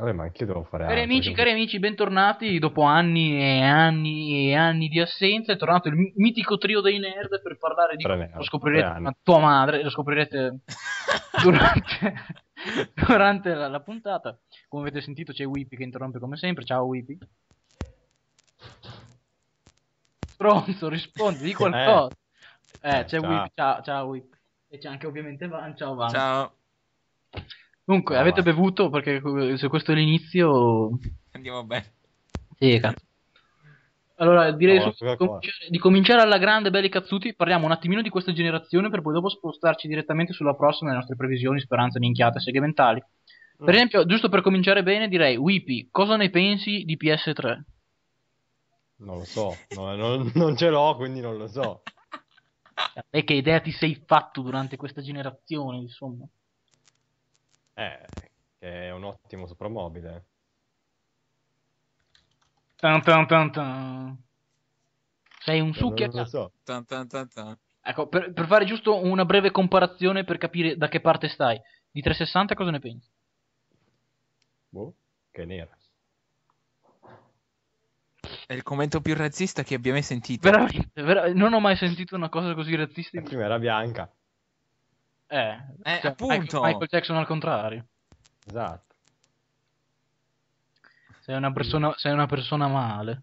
Vabbè, ma anche io devo fare cari amici, cari amici, bentornati dopo anni e anni e anni di assenza. È tornato il mitico trio dei nerd per parlare di. Nerd, lo scoprirete. a tua madre, lo scoprirete durante, durante la, la, puntata. Come avete sentito, c'è Whippy che interrompe come sempre. Ciao, Whippy. Pronto, rispondi, di qualcosa. eh, eh c'è eh, ciao. Whippy. Ciao, ciao, Whippy. E c'è anche, ovviamente, Van. Ciao, Van. Ciao. Comunque, no, avete vai. bevuto? Perché eh, se questo è l'inizio... Andiamo bene. Sì, cazzo. Allora, direi no, su, di cominciare alla grande, belli cazzuti. Parliamo un attimino di questa generazione per poi dopo spostarci direttamente sulla prossima, le nostre previsioni, speranze, minchiate, segmentali. Per mm. esempio, giusto per cominciare bene, direi, Whippy, cosa ne pensi di PS3? Non lo so, no, non, non ce l'ho, quindi non lo so. Cioè, e che idea ti sei fatto durante questa generazione, insomma? Eh, che è un ottimo soprammobile. Tan, tan, tan, tan. Sei un eh, succhia. Non lo so. Tan, tan, tan, tan. Ecco, per, per, fare giusto una breve comparazione per capire da che parte stai, di 360 cosa ne pensi? Boh, che nera. È il commento più razzista che abbia mai sentito. Veramente, vera- non ho mai sentito una cosa così razzista. La prima era bianca. Eh, eh cioè, appunto. Michael Jackson al contrario. Esatto. Sei una persona, sei una persona male.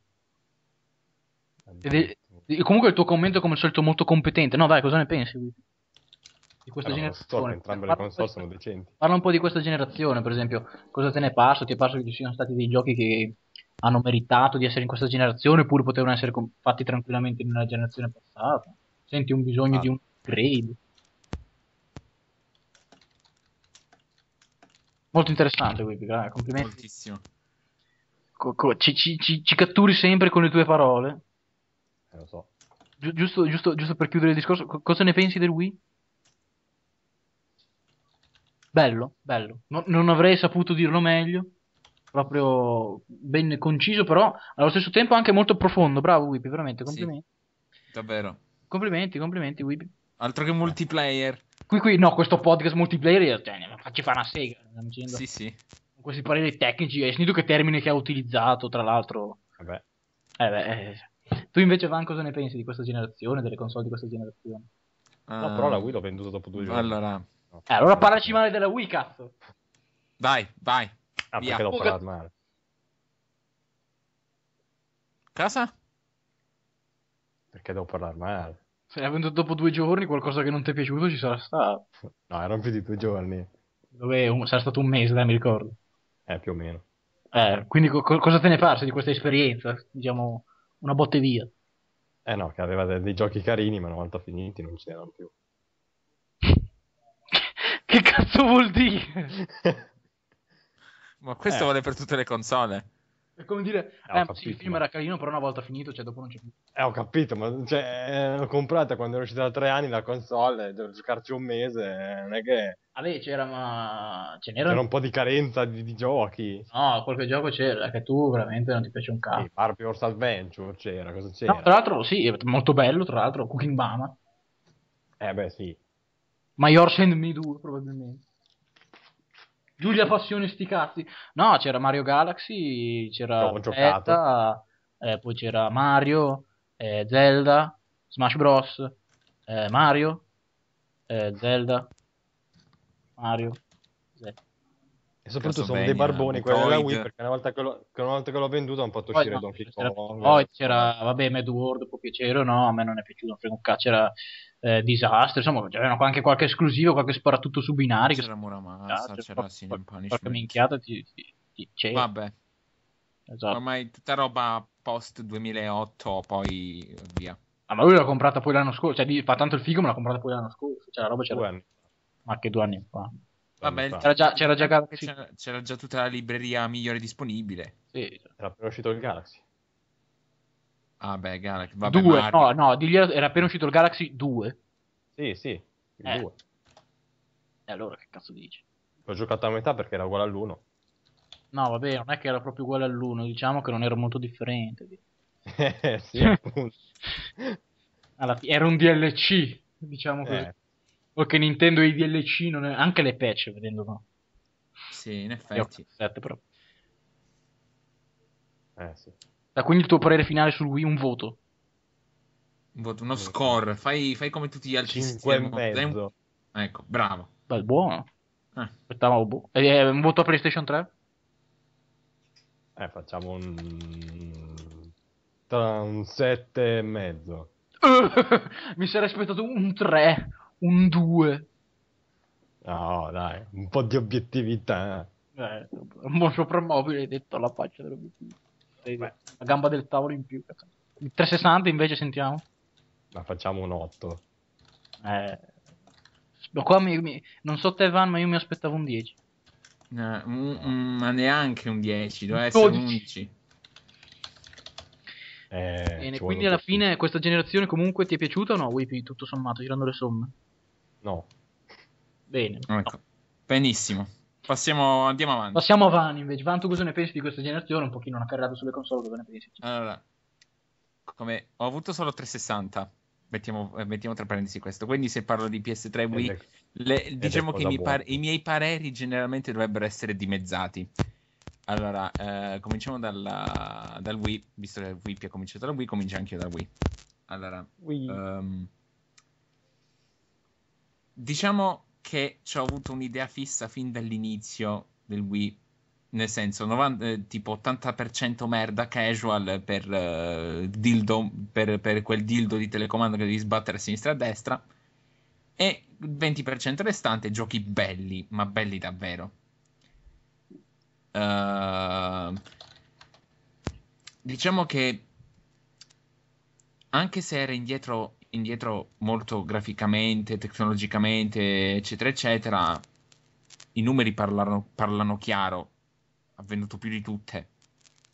È, comunque il tuo commento è come al solito molto competente. No, dai, cosa ne pensi? Di questa Però eh, generazione. entrambe le console sono decenti. Parla un po' di questa generazione, per esempio. Cosa te ne è parso? Ti è parso che ci siano stati dei giochi che hanno meritato di essere in questa generazione oppure potevano essere fatti tranquillamente in una generazione passata? Senti un bisogno ah. di un upgrade? Molto interessante, Webby, complimenti. Moltissimo. Co- co- ci, ci, ci, catturi sempre con le tue parole. Eh, lo so. Gi- giusto, giusto, giusto, per chiudere il discorso, co- cosa ne pensi del Wii? Bello, bello. No, non avrei saputo dirlo meglio. Proprio ben conciso, però allo stesso tempo anche molto profondo. Bravo, Whippy, veramente. Complimenti. Sì, davvero. Complimenti, complimenti, Whippy. Altro che multiplayer. Qui, qui, no, questo podcast multiplayer eh, cioè, ci fa una sega. Eh, sì, sì. Con questi pareri tecnici, hai sentito che termine che ha utilizzato, tra l'altro. Vabbè. Eh beh. Eh. Tu invece, Van, cosa ne pensi di questa generazione, delle console di questa generazione? Ah. No, però la Wii l'ho venduta dopo due giorni. Allora, no. eh, allora parlaci male della Wii, cazzo. Vai, vai. Ah, perché l'ho oh, parlato male? Casa? Perché devo parlare male? Se l'hai venduto dopo due giorni qualcosa che non ti è piaciuto ci sarà stato. Ah. No, erano più di due giorni. Dove un, sarà stato un mese, dai, mi ricordo. Eh, più o meno. Eh, quindi co- cosa te ne parsi di questa esperienza? Diciamo, una botte via. Eh no, che aveva dei, dei giochi carini, ma una volta finiti non c'erano più. che cazzo vuol dire? ma questo eh. vale per tutte le console. È come dire, eh, eh capito, sì, il film ma... era carino, però una volta finito, cioè dopo non c'è più. Eh, ho capito, ma cioè, eh, l'ho comprata quando era uscita da tre anni la console, eh, devo giocarci un mese, non è che... Vabbè, ah, c'era, ma... Ce n'era... C'era un po' di carenza di, di giochi. No, qualche gioco c'era, che tu veramente non ti piace un cazzo. Sì, Barbie Horse Adventure c'era, cosa c'era? No, tra l'altro, sì, molto bello, tra l'altro, Cooking Mama. Eh beh, sì. My Horse and Me 2, probabilmente. Giulia Passione sti cazzi. No, c'era Mario Galaxy, c'era Zeta, eh, poi c'era Mario, eh, Zelda, Smash Bros, eh, Mario, eh, Zelda, Mario, Zelda. E soprattutto sono dei barboni quelli della Wii perché una volta che, l'ho, che una volta che l'ho venduto hanno fatto poi uscire no, Donkey Kong. Poi c'era, vabbè, Mad World può piacere o no, a me non è piaciuto, non frega un cazzo, c'era eh, disastri, insomma, c'erano anche qualche esclusivo, qualche sparatutto su binari. C'era che... Muramasa, c'era, c'era Sin in Punishment. Porca minchiata ti, ti, di c'è. Vabbè. Esatto. Ormai tutta roba post 2008, poi via. Ah, ma lui l'ha comprata poi l'anno scorso, cioè fa tanto il figo, ma l'ha comprata poi l'anno scorso, cioè la roba c'era... Due anni. Ma anche due anni fa. Vabbè, c'era già, c'era, già Galaxy... c'era, c'era già, tutta la libreria migliore disponibile. Sì. Era appena uscito il Galaxy. Ah beh, Galaxy. Vabbè, 2, Mario. no, no, digli, era appena uscito il Galaxy 2. Sì, sì, il eh. 2. E allora che cazzo dici? L'ho giocato a metà perché era uguale all'1. No, vabbè, non è che era proprio uguale all'1, diciamo che non era molto differente. sì, appunto. Fine, era un DLC, diciamo così. Eh. O Nintendo e i DLC, non è... anche le patch, vedendo no. Sì, in effetti. Io, 7, però. Eh, sì. Da quindi il tuo parere finale sul Wii, un voto. Un voto, uno score. Fai, fai come tutti gli altri. 5 e mezzo. Un... Ecco, bravo. Beh, buono. Eh. Aspettavo boh. E, eh, eh, un voto a PlayStation 3? Eh, facciamo un... un 7 e mezzo. Mi sarei aspettato un 3, un 2. No, dai, un po' di obiettività. Eh, un buon soprammobile hai detto la faccia dell'obiettivo la gamba del tavolo in più. Il 360 invece sentiamo? Ma facciamo un 8. Eh, qua mi, mi, non so te Van, ma io mi aspettavo un 10. No, un, un, ma neanche un 10, doveva essere un 11. Eh, Bene, quindi alla fine più. questa generazione comunque ti è piaciuta o no, Whippy, tutto sommato, girando le somme? No. Bene. Ecco. No. Benissimo. Passiamo, andiamo avanti. Passiamo avanti invece. Van, cosa ne pensi di questa generazione? Un pochino una carriera sulle console, cosa ne pensi? Allora, come ho avuto solo 360, mettiamo, eh, mettiamo tra parentesi questo, quindi se parlo di PS3 ed Wii, è, le, diciamo che mi par- i miei pareri generalmente dovrebbero essere dimezzati. Allora, eh, cominciamo dalla, dal Wii, visto che Wii ha cominciato dal Wii, comincia anche io dal Wii. Allora, Wii. Um, diciamo che ci ho avuto un'idea fissa fin dall'inizio del Wii. Nel senso, 90, eh, tipo 80% merda casual per, eh, dildo, per, per, quel dildo di telecomando che devi sbattere a sinistra e a destra, e 20% restante giochi belli, ma belli davvero. Uh, diciamo che anche se era indietro indietro molto graficamente, tecnologicamente, eccetera, eccetera, i numeri parlano, parlano chiaro, avvenuto più di tutte.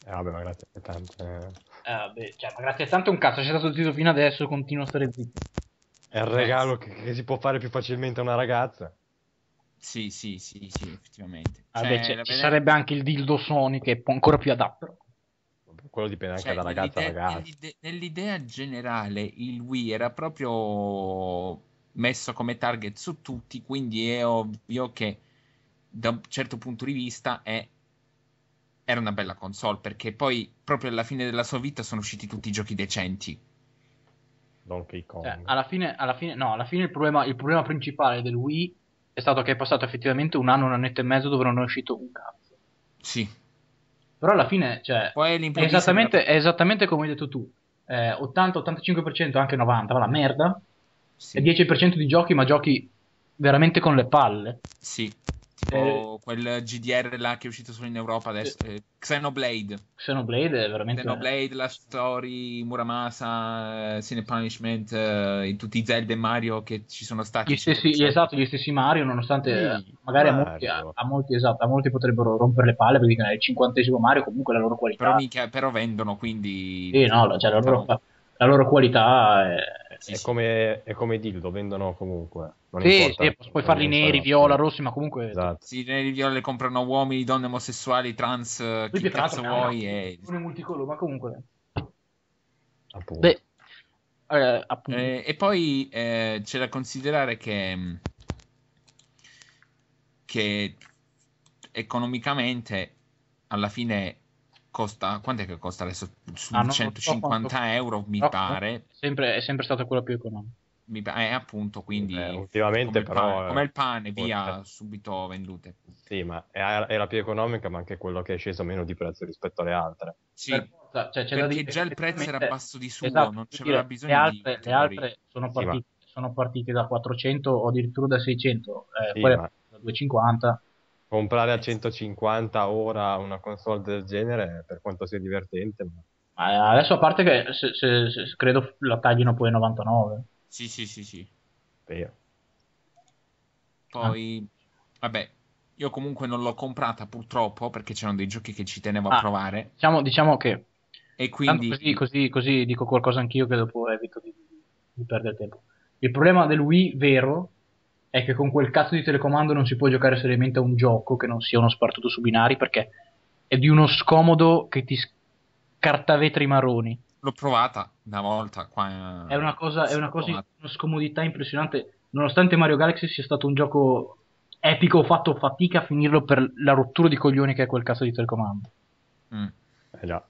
Eh, vabbè, ma grazie tanto. Eh, beh, cioè, ma grazie tante un cazzo, c'è stato zitto fino adesso, continua a stare zitto. È il regalo che, che, si può fare più facilmente a una ragazza. Sì, sì, sì, sì, effettivamente. Vabbè, cioè, ci sarebbe anche il dildo Sony che è ancora più adatto quello dipende anche cioè, da ragazza a ragazza. Nell'idea, nell'idea generale il Wii era proprio messo come target su tutti, quindi è ovvio che da un certo punto di vista è era una bella console perché poi proprio alla fine della sua vita sono usciti tutti i giochi decenti. Donkey cioè, Kong. Eh, alla, fine, alla fine, no, alla fine il problema, il problema, principale del Wii è stato che è passato effettivamente un anno, un annetto e mezzo dove non è uscito un cazzo. Sì. Però alla fine, cioè, Poi è, esattamente, è esattamente come hai detto tu. Eh, 80-85%, anche 90%, va la merda. Sì. E 10% di giochi, ma giochi veramente con le palle. Sì tipo eh, quel GDR là che è uscito solo in Europa adesso, eh, Xenoblade. Xenoblade è veramente... Xenoblade, La Story, Muramasa, eh, Sine Punishment, eh, tutti i Zelda e Mario che ci sono stati. Gli stessi, gli cioè, esatto, gli stessi Mario, nonostante sì, magari Mario. A, molti, a, a, molti, esatto, a molti potrebbero rompere le palle perché nel il cinquantesimo Mario comunque la loro qualità. Però, minchia, però vendono, quindi... Sì, no, cioè, la, loro, la loro qualità è sì, è, sì. Come, è come dildo, vendono comunque. Non sì, sì puoi farli neri, viola, rossi, ma comunque... Esatto. Sì, neri, viola le comprano uomini, donne omosessuali, trans, Lui chi cazzo vuoi. E... Eh. Non è multicolore, ma comunque... Appunto. Beh, eh, Eh, e poi eh, c'è da considerare che... Mm, che economicamente alla fine costa, quant'è che costa adesso? Su ah, 150 so euro mi no, pare. No, sempre, è sempre stata quella più economica. Mi, eh, appunto, eh, quindi eh, ultimamente come però il pane, come il pane, eh, via subito vendute. Sì, ma è, la più economica, ma anche quello che è sceso meno di prezzo rispetto alle altre. Sì, per, cioè, perché dire, già il prezzo era basso di suo, esatto, non c'era bisogno le altre, di le altre sono partite, sì, ma... sono partite, da 400 o addirittura da 600, eh, sì, ma... da 250 comprare a 150 ora una console del genere, per quanto sia divertente. Ma... Eh, adesso a parte che se, se, se, credo la taglino poi a 99. Sì, sì, sì, sì. Vero. Poi, ah. vabbè, io comunque non l'ho comprata purtroppo perché c'erano dei giochi che ci tenevo a ah, provare. Diciamo, diciamo, che... E quindi... Così, così, così, dico qualcosa anch'io che dopo evito di, di perdere tempo. Il problema del Wii vero è che con quel cazzo di telecomando non si può giocare seriamente a un gioco che non sia uno spartuto su binari perché è di uno scomodo che ti scartavetra i marroni. L'ho provata una volta qua. Eh, è una cosa, è una cosa una scomodità impressionante. Nonostante Mario Galaxy sia stato un gioco epico, ho fatto fatica a finirlo per la rottura di coglioni che è quel cazzo di telecomando. Mm. Eh già.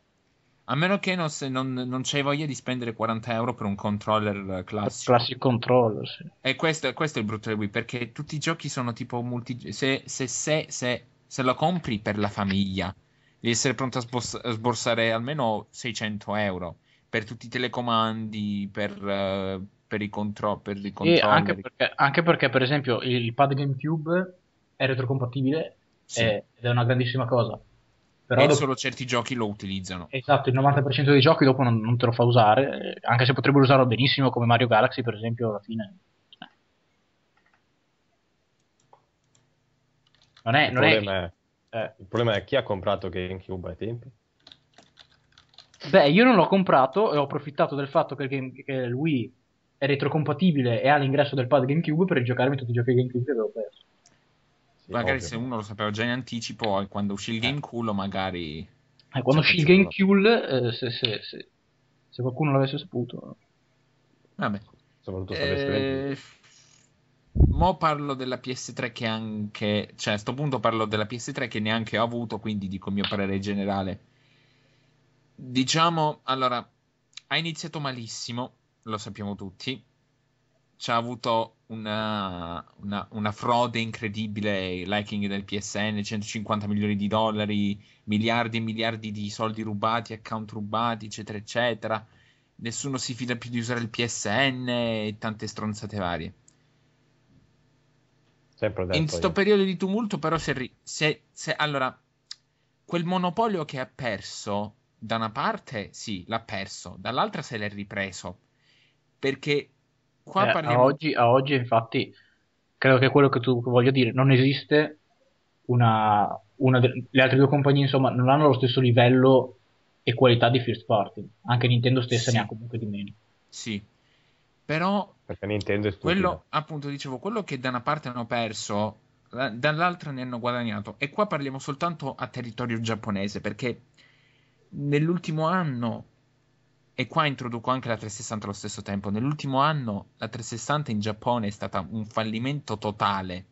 A meno che non, se, non, non c'hai voglia di spendere 40 euro per un controller eh, classico. Classic controller, sì. E questo, questo è il brutto del Wii, perché tutti i giochi sono tipo multi... Se, se, se, se lo compri per la famiglia, devi essere pronto a, sbors- a sborsare almeno 600 euro per tutti i telecomandi, per... Uh, per i, contro- per i controlli. Anche perché, anche perché, per esempio, il pad GameCube è retrocompatibile sì. Eh, ed è una grandissima cosa. Però dopo... solo certi giochi lo utilizzano. Esatto, il 90% dei giochi dopo non, non, te lo fa usare, eh, anche se potrebbero usarlo benissimo come Mario Galaxy, per esempio, alla fine. Eh. Non è... Il, non problema, è... È, eh. il problema è chi ha comprato GameCube ai tempi. Beh, io non l'ho comprato e ho approfittato del fatto che, game, che lui è retrocompatibile e ha l'ingresso del pad GameCube per giocarmi tutti i giochi GameCube che avevo perso. Sì, magari ovvio. se uno lo sapeva già in anticipo, quando uscì il Gamecube, magari. Eh, quando uscì il eh. Eh, Gamecube, eh, se, se, se, se, qualcuno l'avesse saputo. Vabbè. Soprattutto eh, Mo parlo della PS3 che anche. Cioè, a sto punto parlo della PS3 che neanche ho avuto, quindi dico il mio parere generale. Diciamo, allora, ha iniziato malissimo, lo sappiamo tutti ha avuto una, una, una, frode incredibile, l'hacking del PSN, 150 milioni di dollari, miliardi e miliardi di soldi rubati, account rubati, eccetera, eccetera. Nessuno si fida più di usare il PSN e tante stronzate varie. Detto, In questo periodo di tumulto, però, se, se, se allora quel monopolio che ha perso da una parte sì, l'ha perso, dall'altra se l'è ripreso perché Qua eh, parliamo... a, oggi, a oggi, infatti, credo che quello che tu voglia dire, non esiste una, una de- le altre due compagnie, insomma, non hanno lo stesso livello e qualità di first party. Anche Nintendo stessa sì. ne ha comunque di meno. Sì, però perché Nintendo è stupida. quello appunto dicevo quello che da una parte hanno perso dall'altra ne hanno guadagnato e qua parliamo soltanto a territorio giapponese perché nell'ultimo anno e qua introduco anche la 360 allo stesso tempo. Nell'ultimo anno la 360 in Giappone è stata un fallimento totale.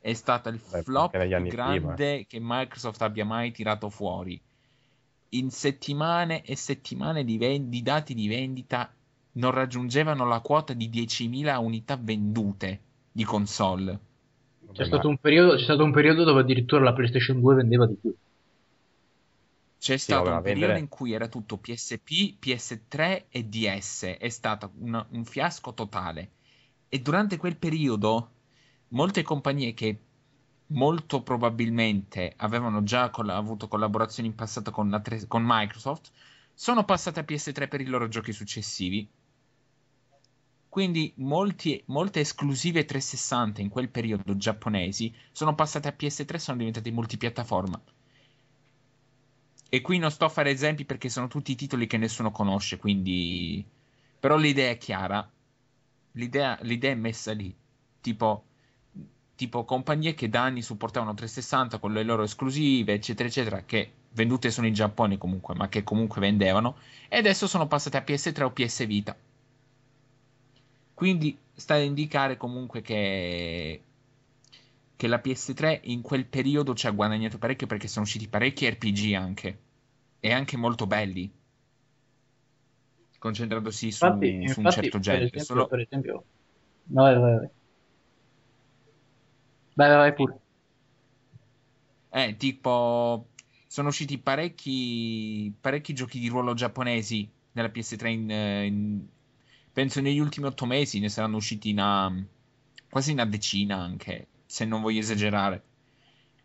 È stata il Beh, flop più grande prima. che Microsoft abbia mai tirato fuori. In settimane e settimane di, ven- di dati di vendita non raggiungevano la quota di 10.000 unità vendute di console. C'è stato, periodo, c'è stato, un periodo, dove addirittura la PlayStation 2 vendeva di più. C'è stato un periodo vendere. in cui era tutto PSP, PS3 e DS, è stato un, un fiasco totale. E durante quel periodo molte compagnie che molto probabilmente avevano già coll- avuto collaborazioni in passato con, tre- con, Microsoft, sono passate a PS3 per i loro giochi successivi. Quindi molti, molte esclusive 360 in quel periodo giapponesi sono passate a PS3 e sono diventate multipiattaforma. E qui non sto a fare esempi perché sono tutti titoli che nessuno conosce, quindi... Però l'idea è chiara. L'idea, l'idea è messa lì. Tipo, tipo compagnie che da anni supportavano 360 con le loro esclusive, eccetera, eccetera, che vendute sono in Giappone comunque, ma che comunque vendevano, e adesso sono passate a PS3 o PS Vita. Quindi sta a indicare comunque che che la PS3 in quel periodo ci ha guadagnato parecchio perché sono usciti parecchi RPG anche e anche molto belli concentrandosi su, infatti, su un certo genere esempio, solo... per esempio no, vai vai vai vai vai pure eh tipo sono usciti parecchi parecchi giochi di ruolo giapponesi nella PS3 in, in... penso negli ultimi otto mesi ne saranno usciti una quasi una decina anche se non voglio esagerare.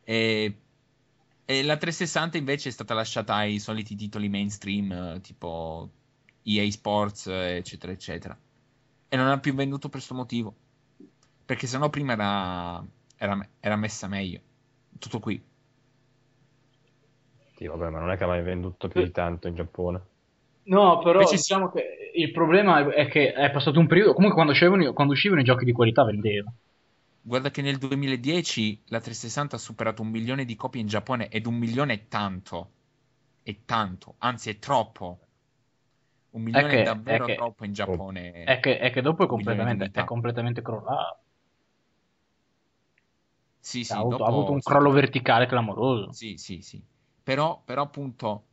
E, e, la 360 invece è stata lasciata ai soliti titoli mainstream, tipo EA Sports, eccetera, eccetera. E non ha più venduto per questo motivo. Perché sennò prima era, era, era messa meglio. Tutto qui. Sì, vabbè, ma non è che ha mai venduto più di eh. tanto in Giappone. No, però Invece... diciamo che il problema è che è passato un periodo. Comunque, quando uscivano, quando uscivano i giochi di qualità vendeva. Guarda che nel 2010 la 360 ha superato un milione di copie in Giappone ed un milione è tanto, è tanto, anzi è troppo. Un milione è, che, è davvero è che, troppo in Giappone. È che, è che dopo è completamente, è completamente crollato. Sì, sì, ha, avuto, dopo, ha avuto un crollo sì, verticale clamoroso. Sì, sì, sì. Però, però appunto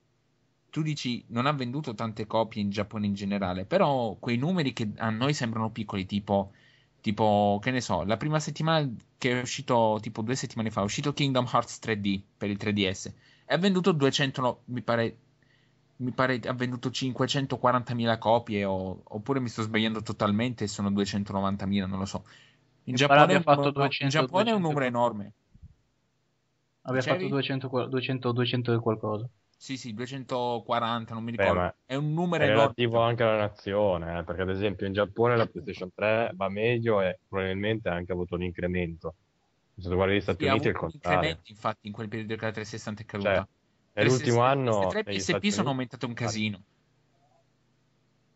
tu dici non ha venduto tante copie in Giappone in generale, però quei numeri che a noi sembrano piccoli, tipo Tipo, che ne so, la prima settimana che è uscito, tipo due settimane fa, è uscito Kingdom Hearts 3D per il 3DS. E ha venduto 200, no, mi pare, mi pare ha venduto 540.000 copie, o, oppure mi sto sbagliando totalmente, sono 290.000, non lo so. In, Giappone, un, fatto 200, in Giappone 200, è un numero enorme. Aveva fatto 200, 200, 200 e qualcosa. Sì, sì, 240, non mi ricordo. Beh, è un numero è relativo enorme. anche alla nazione, eh, perché ad esempio in Giappone la PlayStation 3 va meglio e probabilmente ha anche avuto un incremento. Se guardi gli Stati sì, Uniti è il contrario. infatti in quel periodo che la 360 è caduta. Cioè, l'ultimo anno... Le 3 PSP Stati sono aumentate un casino.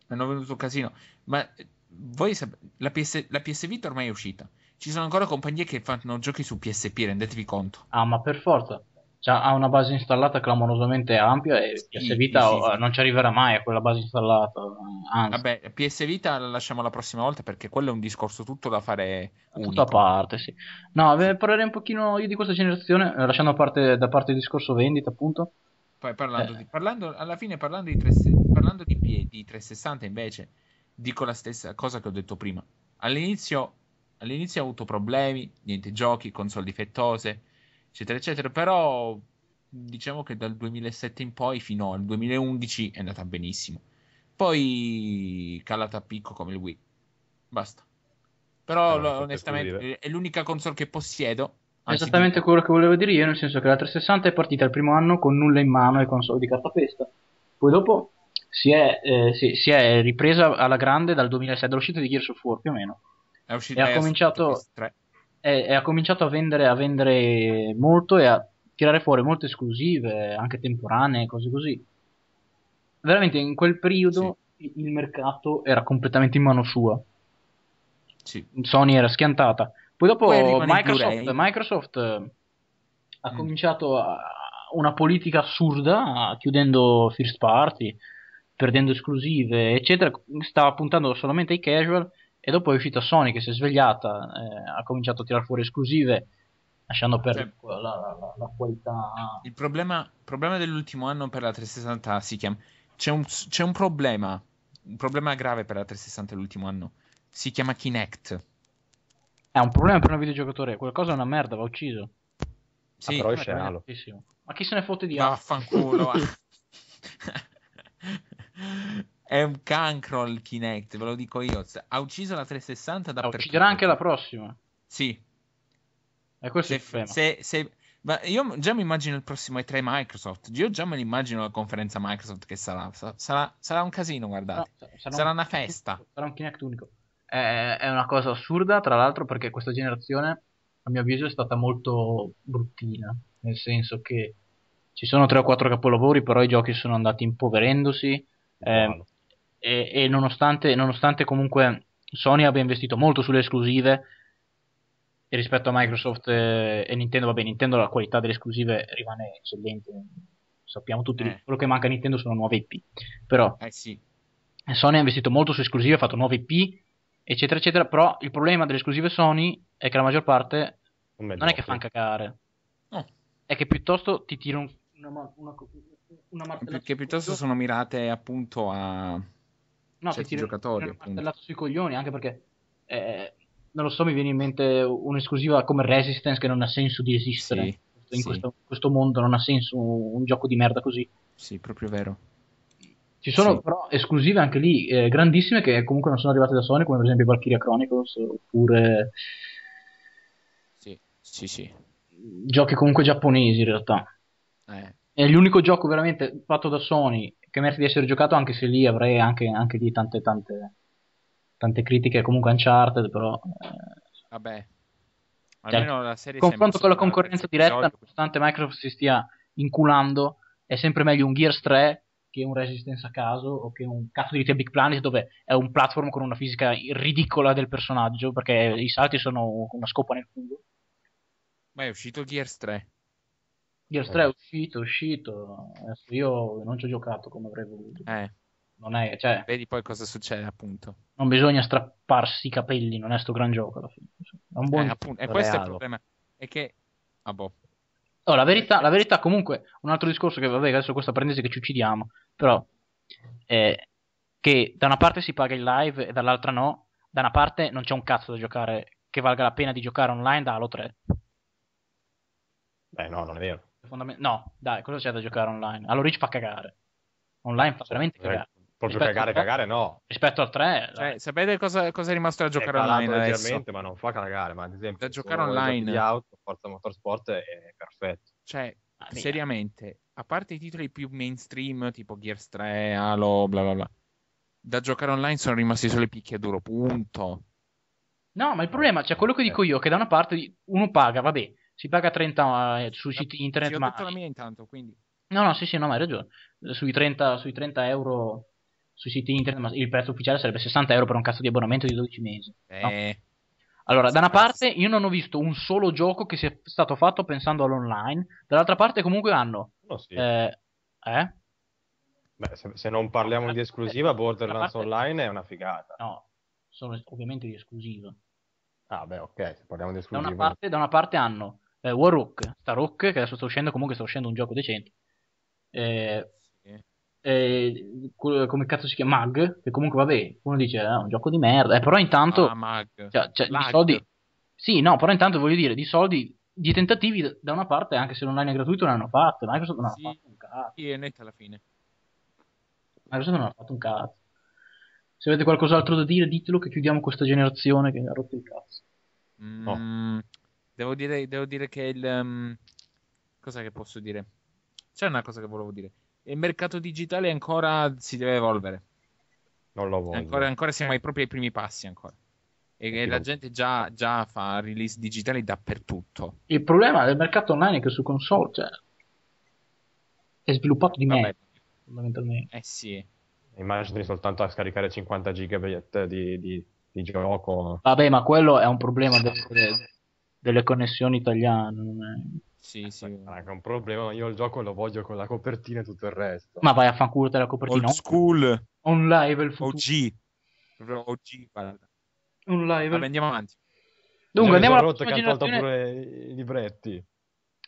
Hanno venuto un casino. Ma eh, voi sapete, la, PS, la PS ormai è uscita. Ci sono ancora compagnie che fanno giochi su PSP, rendetevi conto. Ah, ma per forza cioè, ha una base installata clamorosamente ampia e sì, PS Vita sì, sì, non ci arriverà mai a quella base installata. Anzi. Vabbè, PS Vita la lasciamo la prossima volta perché quello è un discorso tutto da fare Tutto a parte, sì. No, parlerei un pochino io di questa generazione, eh, lasciando parte, da parte il discorso vendita, appunto. Poi parlando, eh. di, parlando alla fine parlando di, tre, parlando di, di 360 invece, dico la stessa cosa che ho detto prima. All'inizio, all'inizio ho avuto problemi, niente giochi, console difettose, eccetera, eccetera. Però diciamo che dal 2007 in poi fino al 2011 è andata benissimo. Poi calata a picco come il Wii. Basta. Però allora, eh, onestamente è l'unica console che possiedo. Esattamente di... quello che volevo dire io, nel senso che la 360 è partita il primo anno con nulla in mano e console di cartapesta. Poi dopo si è, eh, si, si è ripresa alla grande dal 2006, dall'uscita di Gears of War più o meno. È uscita e ha cominciato... 3 e, ha cominciato a vendere, a vendere molto e a tirare fuori molte esclusive, anche temporanee, cose così. Veramente in quel periodo sì. il mercato era completamente in mano sua. Sì. Sony era schiantata. Poi dopo Poi Microsoft, Microsoft, eh, ha mm. cominciato a, una politica assurda, chiudendo first party, perdendo esclusive, eccetera. Stava puntando solamente ai casual e dopo è uscita Sony che si è svegliata, eh, ha cominciato a tirar fuori esclusive, lasciando perdere cioè, la, la, la, qualità. Il problema, problema, dell'ultimo anno per la 360 si chiama. C'è un, c'è un problema, un problema grave per la 360 l'ultimo anno. Si chiama Kinect. È un problema per un videogiocatore. Qualcosa è una merda, va ucciso. Sì, ah, però è scenalo. Ma chi se ne fotte di altro? Vaffanculo. è un cancro il Kinect, ve lo dico io. Ha ucciso la 360 da Ucciderà anche la prossima. Sì. E questo se, è il problema. Se, se, ma io già mi immagino il prossimo E3 Microsoft. Io già me l'immagino la conferenza Microsoft che sarà. Sarà, sarà un casino, guardate. No, sarà, sarà un, una festa. Sarà un Kinect unico. È, è una cosa assurda, tra l'altro, perché questa generazione, a mio avviso, è stata molto bruttina. Nel senso che ci sono tre o quattro capolavori, però i giochi sono andati impoverendosi. Eh, e, e nonostante, nonostante comunque Sony abbia investito molto sulle esclusive e rispetto a Microsoft eh, e Nintendo, vabbè, Nintendo la qualità delle esclusive rimane eccellente, sappiamo tutti, eh. quello che manca a Nintendo sono nuove IP, però eh sì. Sony ha investito molto su esclusive, ha fatto nuove IP, eccetera, eccetera, però il problema delle esclusive Sony è che la maggior parte non, non è che fanno cagare, no. è che piuttosto ti tirano una, una, una, una Perché piuttosto sono mirate appunto a no, certi giocatori. Martellato sui coglioni anche perché eh, non lo so, mi viene in mente un'esclusiva come Resistance che non ha senso di esistere. Sì, in sì. Questo, questo, mondo non ha senso un gioco di merda così. Sì, proprio vero. Ci sono sì. però esclusive anche lì eh, grandissime che comunque non sono arrivate da Sony, come per esempio Valkyria Chronicles oppure Sì, sì, sì. Giochi comunque giapponesi in realtà. Eh. È l'unico gioco veramente fatto da Sony che merita di essere giocato, anche se lì avrei anche, anche lì tante, tante, tante critiche. Comunque Uncharted, però. Eh, Vabbè. Cioè, Almeno la serie confronto con la concorrenza diretta, episodio. nonostante Microsoft si stia inculando, è sempre meglio un Gears 3 che un Resistance a caso o che un cazzo di The Big Planet dove è un platform con una fisica ridicola del personaggio perché i salti sono una scopa nel fungo Ma è uscito Gears 3. Gears 3 eh. è uscito, è uscito, io non ci ho giocato come avrei voluto. Eh. Non è, cioè, Vedi poi cosa succede, appunto. Non bisogna strapparsi i capelli, non è sto gran gioco alla fine. Cioè, è un buon eh, appunto, e questo realo. è il problema. È che... Ah, boh. Oh, la, verità, la verità, comunque, un altro discorso che, vabbè, adesso questa parentesi che ci uccidiamo, però, È eh, che da una parte si paga il live e dall'altra no, da una parte non c'è un cazzo da giocare che valga la pena di giocare online da Halo 3. Beh, no, non è vero fondament- no, dai, cosa c'è da giocare online? Allora Reach fa cagare. Online fa veramente eh, cagare. Proprio rispetto cagare, cagare no. Rispetto al 3... Cioè, sapete cosa, cosa, è rimasto da eh, giocare online Leggermente, ma non fa cagare, ma ad esempio... Da giocare online... Di auto, Forza Motorsport è perfetto. Cioè, ah, seriamente, a parte i titoli più mainstream, tipo Gears 3, Halo, bla bla bla, da giocare online sono rimasti solo i picchiaduro, punto. No, ma il problema, cioè quello che dico eh. io, che da una parte uno paga, vabbè, si paga 30 eh, sui siti internet. Sì, ma... la mia intanto, quindi. No, no, sì, sì, no, ma hai ragione. Sui 30, sui 30 euro sui siti internet, ma il prezzo ufficiale sarebbe 60 euro per un cazzo di abbonamento di 12 mesi. No? Eh. Allora, da una parte io non ho visto un solo gioco che sia stato fatto pensando all'online, dall'altra parte comunque hanno... No, oh, sì. eh, eh? Beh, se, se, non parliamo di esclusiva, eh, Borderlands parte... Online è una figata. No, sono ovviamente di esclusiva. Ah beh, ok, se parliamo di esclusiva... Da una parte, da una parte hanno eh, War Rook, sta Rook che adesso sta uscendo, comunque sta uscendo un gioco decente. Eh, eh, come cazzo si chiama? Mag, che comunque vabbè, uno dice è ah, un gioco di merda, eh, però intanto... Ah, Mag. Cioè, cioè, di soldi... Sì, no, però intanto voglio dire, di soldi, di tentativi da una parte, anche se l'online è gratuito, ne hanno fatto, Microsoft non sì. ha fatto un cazzo. Sì, è netta alla fine. Microsoft non ha fatto un cazzo. Se avete qualcos'altro da dire, ditelo che chiudiamo questa generazione che ha rotto il cazzo. Mm, no. Oh. Devo dire, devo dire che il. Um, ehm, cosa che posso dire? C'è una cosa che volevo dire. Il mercato digitale ancora si deve evolvere. Non lo voglio. Ancora, ancora siamo ai propri primi passi. Ancora. E la gente già, già, fa release digitali dappertutto. Il problema del mercato online è che su console cioè, è sviluppato di Vabbè. me, fondamentalmente. Eh sì. Immagini soltanto a scaricare 50 GB di, di, di, gioco. Vabbè, ma quello è un problema del, del, delle connessioni italiane. Sì, eh, sì. è un problema, io il gioco lo voglio con la copertina e tutto il resto. Ma vai a fanculo della copertina. Old school. Un live il OG. OG, Un live. Vabbè, andiamo avanti. Dunque, andiamo alla prossima generazione. pure i libretti.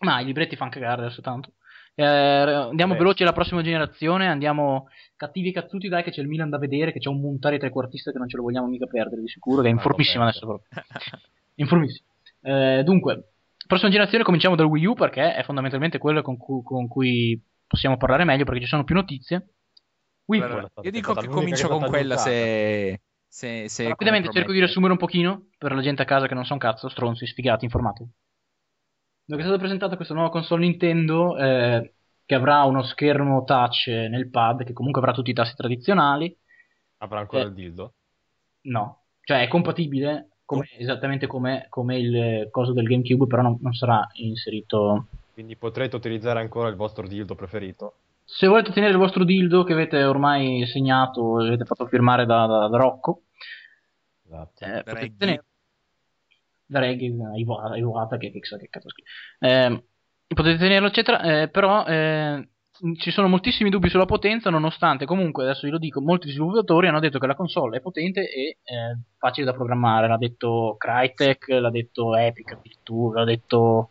Ma i libretti fanno cagare adesso tanto. Eh, andiamo Beh. veloci alla prossima generazione. Andiamo cattivi cazzuti, dai, che c'è il Milan da vedere. Che c'è un montare trequartista che non ce lo vogliamo mica perdere, di sicuro. Che è informissimo adesso proprio. in formissima. Eh, dunque, prossima generazione cominciamo dal Wii U perché è fondamentalmente quello con cui, con cui possiamo parlare meglio perché ci sono più notizie. Wii allora, io dico che comincio con quella se... se, se Rapidamente cerco di riassumere un pochino per la gente a casa che non sono cazzo, stronzi, sfigati, informati. Dunque è stata presentata questa nuova console Nintendo eh, che avrà uno schermo touch nel pad che comunque avrà tutti i tasti tradizionali. Avrà ancora eh, il dildo? No, cioè è compatibile come, esattamente come, come, il coso del GameCube, però non, non, sarà inserito. Quindi potrete utilizzare ancora il vostro dildo preferito. Se volete tenere il vostro dildo che avete ormai segnato, avete fatto firmare da, da, da Rocco, esatto. eh, potete tenere da Reggae, Iwata, Iwata che, che, che, che, che, che, potete tenerlo, eccetera, eh, però eh, ci sono moltissimi dubbi sulla potenza, nonostante comunque, adesso glielo dico, molti sviluppatori hanno detto che la console è potente e eh, facile da programmare. L'ha detto Crytek, l'ha detto Epic addirittura, l'ha detto,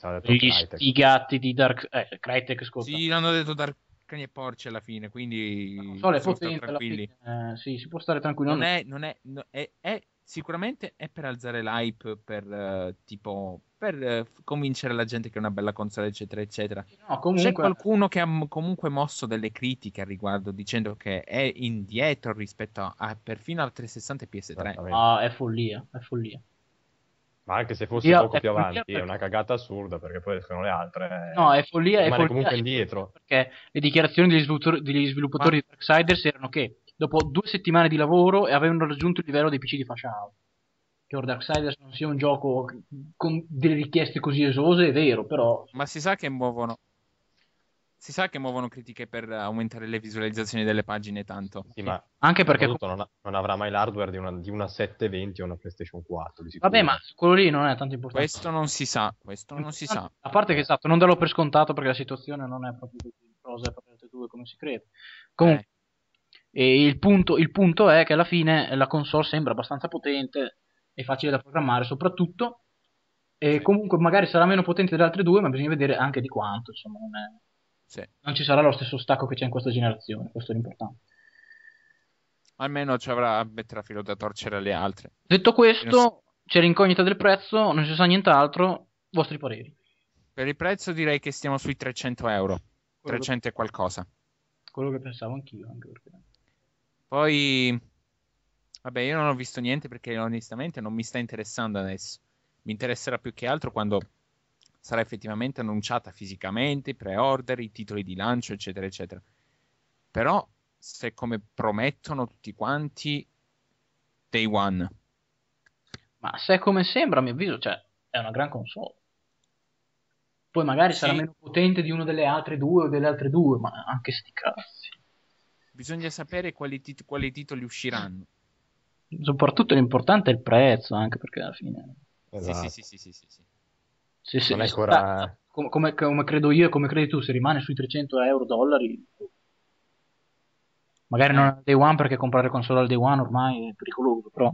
l'ha detto gli Crytek. sfigati di Dark... Eh, Crytek, scusa. Sì, l'hanno detto Dark cani e porci alla fine, quindi... La console è potente, alla fine, eh, sì, si può stare tranquilli. Non, non, è, non è, no, è, è sicuramente è per alzare l'hype, per uh, tipo per uh, convincere la gente che è una bella console, eccetera, eccetera. No, comunque... C'è qualcuno che ha m- comunque mosso delle critiche al riguardo, dicendo che è indietro rispetto a, a perfino al 360 e PS3. Ah, è follia, è follia. Ma anche se fosse Io, poco più avanti, perché... è una cagata assurda perché poi escono le altre. Eh. No, è follia. è follia, comunque indietro. Perché le dichiarazioni degli sviluppatori, degli sviluppatori Ma... di Darksiders erano che dopo due settimane di lavoro e avevano raggiunto il livello dei PC di fascia alta. Che ora Siders non sia un gioco con delle richieste così esose, è vero, però... Ma si sa che muovono... Si sa che muovono critiche per aumentare le visualizzazioni delle pagine tanto. Sì, ma anche perché... Non, ha, non, avrà mai l'hardware di una, di una 720 o una PlayStation 4. Vabbè, ma quello lì non è tanto importante. Questo non si sa, questo non, si sa. A parte che esatto, non darlo per scontato perché la situazione non è proprio così rosa per le due come si crede. Comunque... Eh e il punto, il punto è che alla fine la console sembra abbastanza potente e facile da programmare, soprattutto. E comunque magari sarà meno potente delle altre due, ma bisogna vedere anche di quanto. Insomma, non, è... sì. non ci sarà lo stesso stacco che c'è in questa generazione, questo è l'importante almeno ci avrà metterà filo da torcere alle altre. Detto questo, so. c'è l'incognita del prezzo, non si sa nient'altro, vostri pareri. Per il prezzo direi che stiamo sui 300 euro, quello 300 e che... qualcosa. Quello che pensavo anch'io, anche perché... Poi, vabbè, io non ho visto niente perché onestamente non mi sta interessando adesso. Mi interesserà più che altro quando sarà effettivamente annunciata fisicamente, i pre-order, i titoli di lancio, eccetera, eccetera. Però, se come promettono tutti quanti, day one. Ma se come sembra, a mio avviso, cioè, è una gran console. Poi magari sì. sarà meno potente di una delle altre due o delle altre due, ma anche sti cazzi bisogna sapere quali, tit- quali titoli usciranno. Soprattutto l'importante è il prezzo, anche perché alla fine... Esatto. Sì, sì, sì, sì, sì, sì. sì, ancora... come, come, come, credo io e come credi tu, se rimane sui 300 euro dollari... Magari non al day one perché comprare console al day one ormai è pericoloso, però...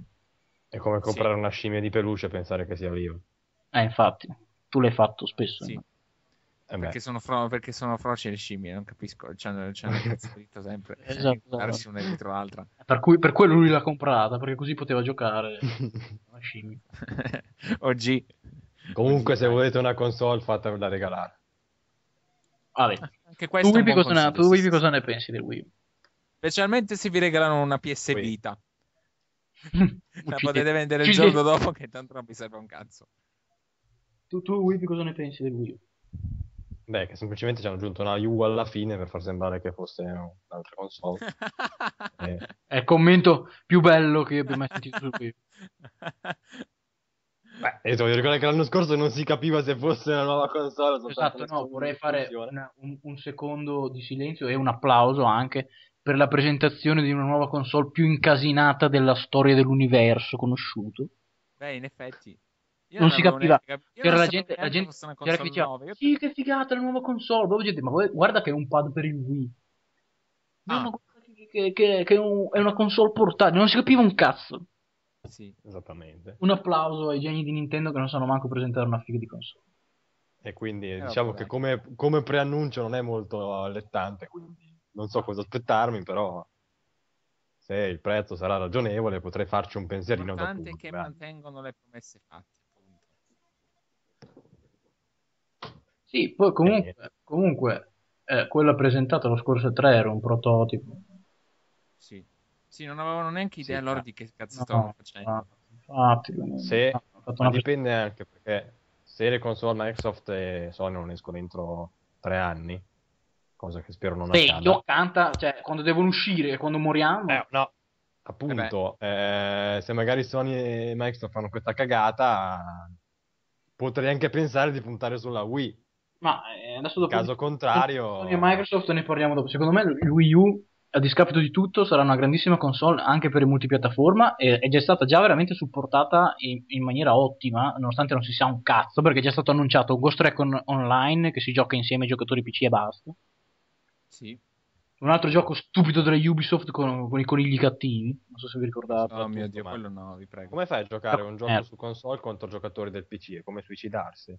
È come comprare sì. una scimmia di peluche e pensare che sia vivo. Eh, infatti, tu l'hai fatto spesso. Sì. No? Eh perché sono, fro- perché sono froci le scimmie, non capisco. C'è c'hanno cazzo sempre. Eh, esatto, eh, esatto. una dietro l'altra. Per, cui, per quello lui l'ha comprata, perché così poteva giocare. una scimmia. OG. Comunque, se volete una console, fatevela regalare. Vabbè. Anche questo tu, Wibi cosa, ne, tu Wibi cosa ne pensi del Wii? Specialmente se vi regalano una PS Vita. la potete vendere il giorno dopo che tanto non vi serve un cazzo. Tu, tu Wibi cosa ne pensi del Wii? Beh, che semplicemente ci hanno aggiunto una U alla fine per far sembrare che fosse un'altra console. e... Eh. È il commento più bello che io abbia mai sentito su qui. Beh, e voglio ricordare che l'anno scorso non si capiva se fosse una nuova console. Esatto, no, vorrei fare una, un, un, secondo di silenzio e un applauso anche per la presentazione di una nuova console più incasinata della storia dell'universo conosciuto. Beh, in effetti. Io non, non si capiva. Cap- c'era la gente, la gente c'era che diceva, io... sì, che figata la nuova console. Poi gente, ma guarda che è un pad per il Wii. Ah. che, che, che è, un, è, una console portatile. Non si capiva un cazzo. Sì, esattamente. Un applauso ai geni di Nintendo che non sanno manco presentare una figa di console. E quindi eh, diciamo vabbè. che come, come, preannuncio non è molto allettante, quindi non so cosa aspettarmi, però se il prezzo sarà ragionevole potrei farci un pensierino. L'importante è che mantengono le promesse fatte. Sì, poi comunque, eh. comunque eh, quello presentato lo scorso 3 era un prototipo. Sì, sì non avevano neanche idea sì, loro eh. di che cazzo no, stavano facendo. No, infatti, se, ma dipende pre- anche perché se le console Microsoft e Sony non escono entro tre anni, cosa che spero non Beh, accada. Io canta, cioè, quando devono uscire, quando moriamo. Eh, no, eh appunto, eh eh, se magari Sony e Microsoft fanno questa cagata, potrei anche pensare di puntare sulla Wii, ma eh, adesso dopo... Caso contrario... Sony Microsoft ne parliamo dopo. Secondo me il Wii U, a discapito di tutto, sarà una grandissima console anche per il multipiattaforma e, è già stata già veramente supportata in, in, maniera ottima, nonostante non si sia un cazzo, perché è già stato annunciato Ghost Recon Online, che si gioca insieme ai giocatori PC e basta. Sì. Un altro gioco stupido della Ubisoft con, con i conigli cattivi. Non so se vi ricordate. No, mio Dio, quello no, vi prego. Come fai a giocare ah, un gioco eh. su console contro giocatori del PC? È come suicidarsi.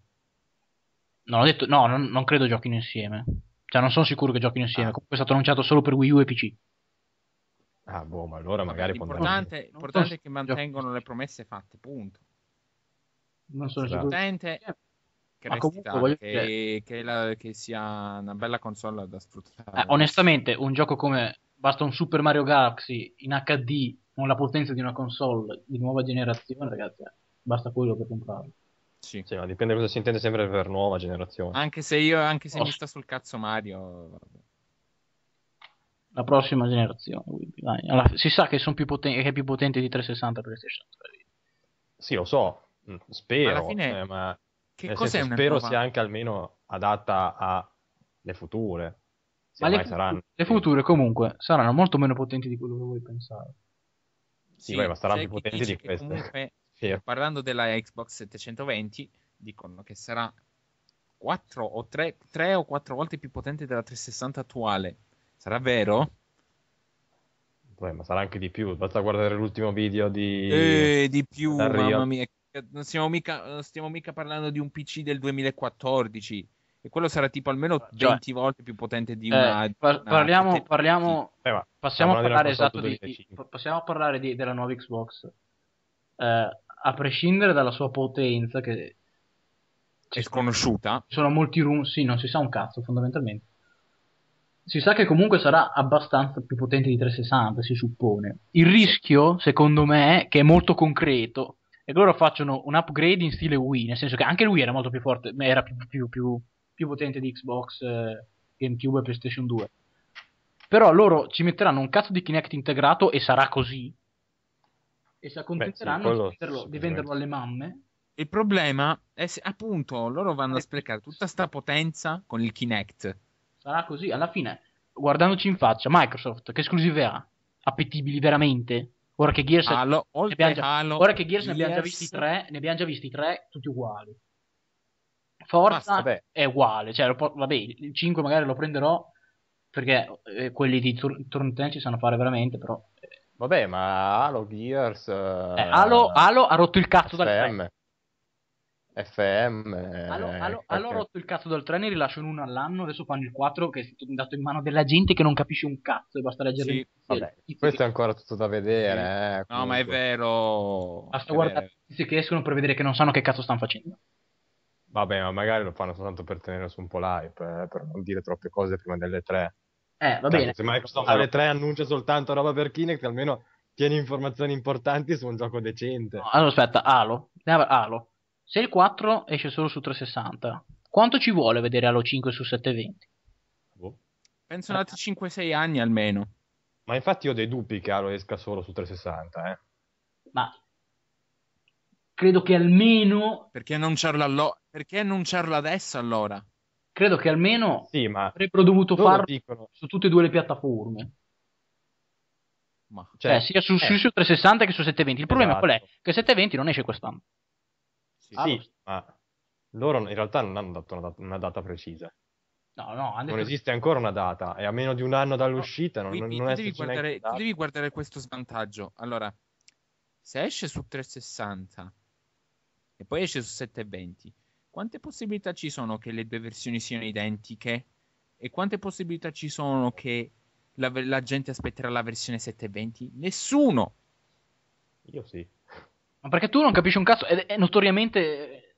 Non ho detto, no, non, non credo giochino insieme. Cioè, non sono sicuro che giochino insieme. Ah. Comunque è stato annunciato solo per Wii U e PC. Ah, boh, ma allora magari L'importante, andare... l'importante è che mantengono le promesse fatte, punto. Non sono esatto. sicuro. L'utente eh, che, ma comunque, che, che, la, che, sia una bella console da sfruttare. Eh, onestamente, un gioco come basta un Super Mario Galaxy in HD con la potenza di una console di nuova generazione, ragazzi, eh, basta quello per comprarlo. Sì. sì, ma dipende cosa si intende sempre per nuova generazione. Anche se io, anche se oh. mi sta sul cazzo Mario. Vabbè. La prossima generazione, quindi, Alla, si sa che, più poten- che è più potente di 360 PlayStation 3. Sì, lo so, mm, spero, fine, eh, ma che cos'è senso, spero nuova... sia anche almeno adatta alle future. Se ma le, saranno... le future comunque saranno molto meno potenti di quello che voi pensate. Sì, sì beh, ma saranno più potenti di queste. Comunque sì. Parlando della Xbox 720, dicono che sarà 4 o 3, 3 o 4 volte più potente della 360 attuale. Sarà vero? Beh, ma sarà anche di più. Basta guardare l'ultimo video di. Eh, di più, mamma mia. Eh, non stiamo mica, non stiamo mica parlando di un PC del 2014 e quello sarà tipo almeno 20 cioè, volte più potente di eh, una. Eh, par- parliamo, una... parliamo eh, ma, possiamo, parlare esatto di, di, possiamo parlare di, della nuova Xbox. Eh, a prescindere dalla sua potenza, che è sconosciuta, ci sono molti room, sì, non si sa un cazzo fondamentalmente. Si sa che comunque sarà abbastanza più potente di 360, si suppone. Il rischio, secondo me, che è molto concreto e loro facciano un upgrade in stile Wii, nel senso che anche lui era molto più forte, era più, più, più, più potente di Xbox, eh, GameCube e PlayStation 2. Però loro ci metteranno un cazzo di Kinect integrato e sarà così, e si accontenteranno Beh, sì, di, venderlo, di, venderlo, alle mamme. Il problema è se appunto loro vanno a sprecare tutta sta potenza con il Kinect. Sarà così, alla fine, guardandoci in faccia, Microsoft che esclusive ha? Appetibili veramente? Ora che Gears, Halo, ne, abbiamo già, Halo, ora che Gears, ne abbiamo già visti tre, ne abbiamo già visti tre tutti uguali. Forza Basta, è uguale, cioè, vabbè, il 5 magari lo prenderò perché eh, quelli di turn ci sanno fare veramente, però Vabbè, ma Halo Gears. Eh, Halo, eh, Halo ha rotto il cazzo dal 3. FM. Halo, eh, Halo, Halo ha rotto il cazzo dal treno e rilasciano uno all'anno, adesso fanno il 4 che è stato dato in mano della gente che non capisce un cazzo e basta leggere sì. Vabbè, questo è ancora tutto da vedere. Sì. Eh, no, ma è vero. Basta è guardare vero. che escono per vedere che non sanno che cazzo stanno facendo. Vabbè, ma magari lo fanno soltanto per tenere su un po' l'hype, eh, per non dire troppe cose prima delle 3. Eh, va cioè, bene. se Microsoft alle allora. 3 annuncia soltanto roba per Kinect, almeno tieni informazioni importanti su un gioco decente. No, allora aspetta, Alo. Alo. Se il 4 esce solo su 360, quanto ci vuole vedere Alo 5 su 720? Boh. Penso eh. altri 5-6 anni almeno. Ma infatti ho dei dubbi che Alo esca solo su 360, eh. Ma credo che almeno... Perché annunciarlo, allo... adesso allora? credo che almeno sì, avrebbero dovuto farlo dicono... su tutte e due le piattaforme. Ma, cioè, cioè, sia su, eh. su, 360 che su 720. Il problema esatto. qual è? Esatto. Che 720 non esce quest'anno. Sì, ah, sì ma loro in realtà non hanno dato una, una data precisa. No, no, non detto... esiste ancora una data, è a meno di un anno dall'uscita. No, non, quindi, non devi guardare, tu devi guardare questo svantaggio. Allora, se esce su 360 e poi esce su 720, quante possibilità ci sono che le due versioni siano identiche? E quante possibilità ci sono che la, la gente aspetterà la versione 720? Nessuno! Io sì. Ma perché tu non capisci un cazzo? È, è notoriamente... Eh,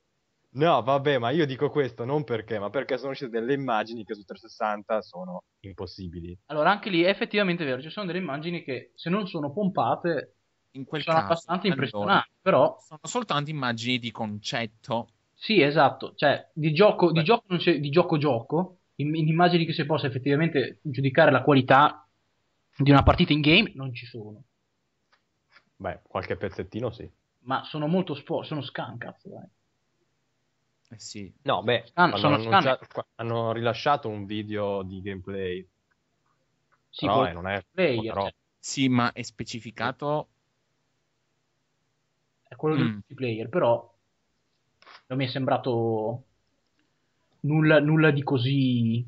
no, vabbè, ma io dico questo non perché, ma perché sono uscite delle immagini che su 360 sono impossibili. Allora, anche lì è effettivamente vero, ci sono delle immagini che se non sono pompate in quel sono caso, abbastanza impressionanti, allora, però... Sono soltanto immagini di concetto sì, esatto, cioè di gioco, di gioco, non c'è, di gioco, gioco in, in, immagini che si possa effettivamente giudicare la qualità di una partita in game non ci sono. Beh, qualche pezzettino sì. Ma sono molto sporchi, sono scan, cazzo, dai. Eh sì. No, beh, scan, ah, hanno, scan. hanno, rilasciato un video di gameplay. Sì, no, eh, non è... Player, eh, cioè. Sì, ma è specificato... È quello mm. del multiplayer, però non mi è sembrato nulla, nulla di così.